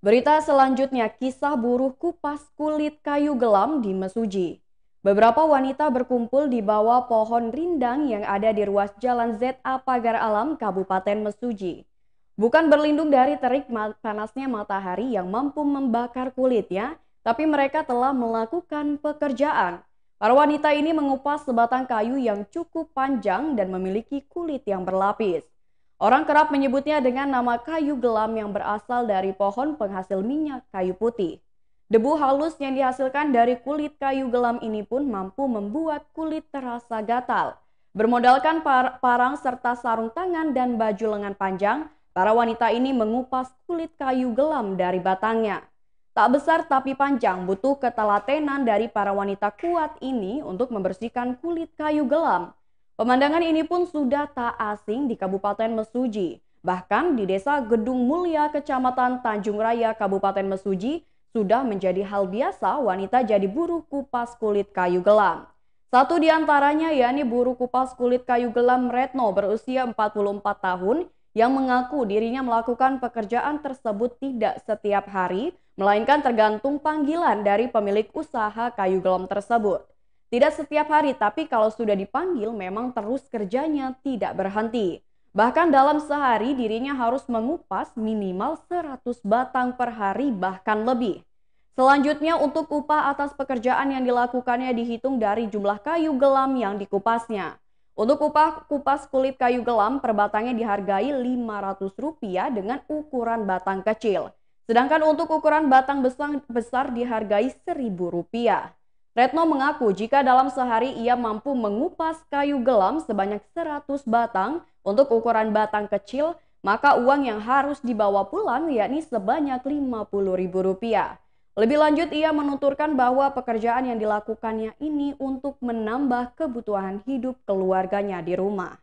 Berita selanjutnya kisah buruh kupas kulit kayu gelam di Mesuji. Beberapa wanita berkumpul di bawah pohon rindang yang ada di ruas jalan ZA Pagar Alam, Kabupaten Mesuji. Bukan berlindung dari terik panasnya matahari yang mampu membakar kulitnya, tapi mereka telah melakukan pekerjaan. Para wanita ini mengupas sebatang kayu yang cukup panjang dan memiliki kulit yang berlapis. Orang kerap menyebutnya dengan nama kayu gelam yang berasal dari pohon penghasil minyak kayu putih. Debu halus yang dihasilkan dari kulit kayu gelam ini pun mampu membuat kulit terasa gatal. Bermodalkan par parang serta sarung tangan dan baju lengan panjang, para wanita ini mengupas kulit kayu gelam dari batangnya. Tak besar tapi panjang butuh ketelatenan dari para wanita kuat ini untuk membersihkan kulit kayu gelam. Pemandangan ini pun sudah tak asing di Kabupaten Mesuji. Bahkan di Desa Gedung Mulia, Kecamatan Tanjung Raya, Kabupaten Mesuji, sudah menjadi hal biasa wanita jadi buruh kupas kulit kayu gelam. Satu di antaranya yakni buruh kupas kulit kayu gelam Retno berusia 44 tahun yang mengaku dirinya melakukan pekerjaan tersebut tidak setiap hari, melainkan tergantung panggilan dari pemilik usaha kayu gelam tersebut. Tidak setiap hari, tapi kalau sudah dipanggil memang terus kerjanya tidak berhenti. Bahkan dalam sehari dirinya harus mengupas minimal 100 batang per hari bahkan lebih. Selanjutnya untuk upah atas pekerjaan yang dilakukannya dihitung dari jumlah kayu gelam yang dikupasnya. Untuk upah kupas kulit kayu gelam per batangnya dihargai Rp500 dengan ukuran batang kecil. Sedangkan untuk ukuran batang besar, besar dihargai Rp1.000. Retno mengaku jika dalam sehari ia mampu mengupas kayu gelam sebanyak 100 batang untuk ukuran batang kecil, maka uang yang harus dibawa pulang yakni sebanyak Rp50.000. Lebih lanjut ia menuturkan bahwa pekerjaan yang dilakukannya ini untuk menambah kebutuhan hidup keluarganya di rumah.